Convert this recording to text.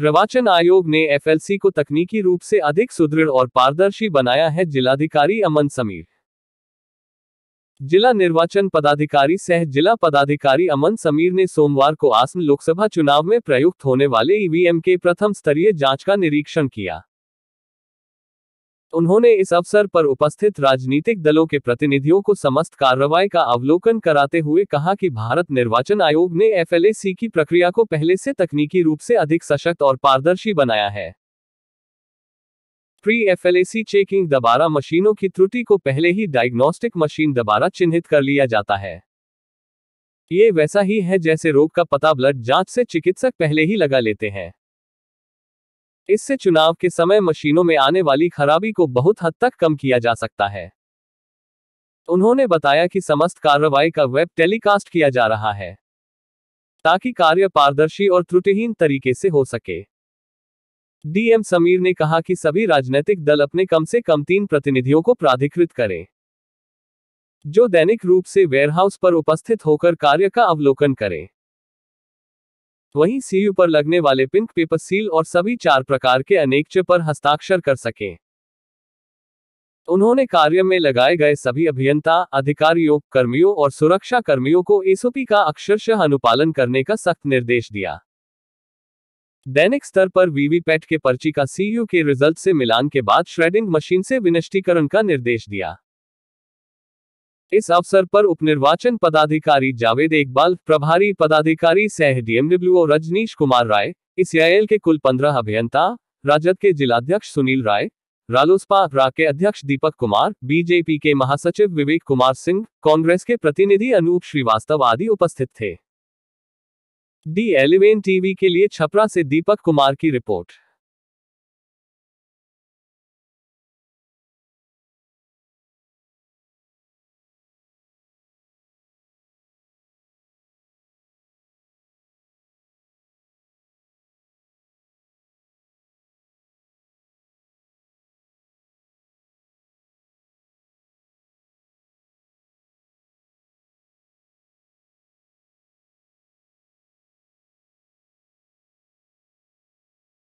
निर्वाचन आयोग ने एफएलसी को तकनीकी रूप से अधिक सुदृढ़ और पारदर्शी बनाया है जिलाधिकारी अमन समीर जिला निर्वाचन पदाधिकारी सह जिला पदाधिकारी अमन समीर ने सोमवार को आसम लोकसभा चुनाव में प्रयुक्त होने वाले ईवीएम के प्रथम स्तरीय जांच का निरीक्षण किया उन्होंने इस अवसर पर उपस्थित राजनीतिक दलों के प्रतिनिधियों को समस्त कार्रवाई का अवलोकन कराते हुए कहा कि भारत निर्वाचन आयोग ने एफ की प्रक्रिया को पहले से तकनीकी रूप से अधिक सशक्त और पारदर्शी बनाया है प्री एफ चेकिंग दबारा मशीनों की त्रुटि को पहले ही डायग्नोस्टिक मशीन दबारा चिन्हित कर लिया जाता है ये वैसा ही है जैसे रोग का पता ब्लड जांच से चिकित्सक पहले ही लगा लेते हैं इससे चुनाव के समय मशीनों में आने वाली खराबी को बहुत हद तक कम किया जा सकता है उन्होंने बताया कि समस्त कार्रवाई का वेब टेलीकास्ट किया जा रहा है ताकि कार्य पारदर्शी और त्रुटिहीन तरीके से हो सके डीएम समीर ने कहा कि सभी राजनीतिक दल अपने कम से कम तीन प्रतिनिधियों को प्राधिकृत करें जो दैनिक रूप से वेयरहाउस पर उपस्थित होकर कार्य का अवलोकन करें वहीं सीयू पर लगने वाले पिंक पेपर सील और सभी चार प्रकार के अनेकचे पर हस्ताक्षर कर सकें उन्होंने कार्य में लगाए गए सभी अभियंता अधिकारियों कर्मियों और सुरक्षा कर्मियों को एसओपी का अक्षरशः अनुपालन करने का सख्त निर्देश दिया दैनिक स्तर पर वीवीपैट के पर्ची का सीयू के रिजल्ट से मिलान के बाद श्रेडिंग मशीन से विनष्टीकरण का निर्देश दिया इस अवसर पर उपनिर्वाचन पदाधिकारी जावेद इकबाल प्रभारी पदाधिकारी सह डीएमडब्ल्यू और रजनीश कुमार राय इस आई के कुल पंद्रह अभियंता राजद के जिलाध्यक्ष सुनील राय रालोसपा रा के अध्यक्ष दीपक कुमार बीजेपी के महासचिव विवेक कुमार सिंह कांग्रेस के प्रतिनिधि अनूप श्रीवास्तव आदि उपस्थित थे डी एलिवेन टीवी के लिए छपरा से दीपक कुमार की रिपोर्ट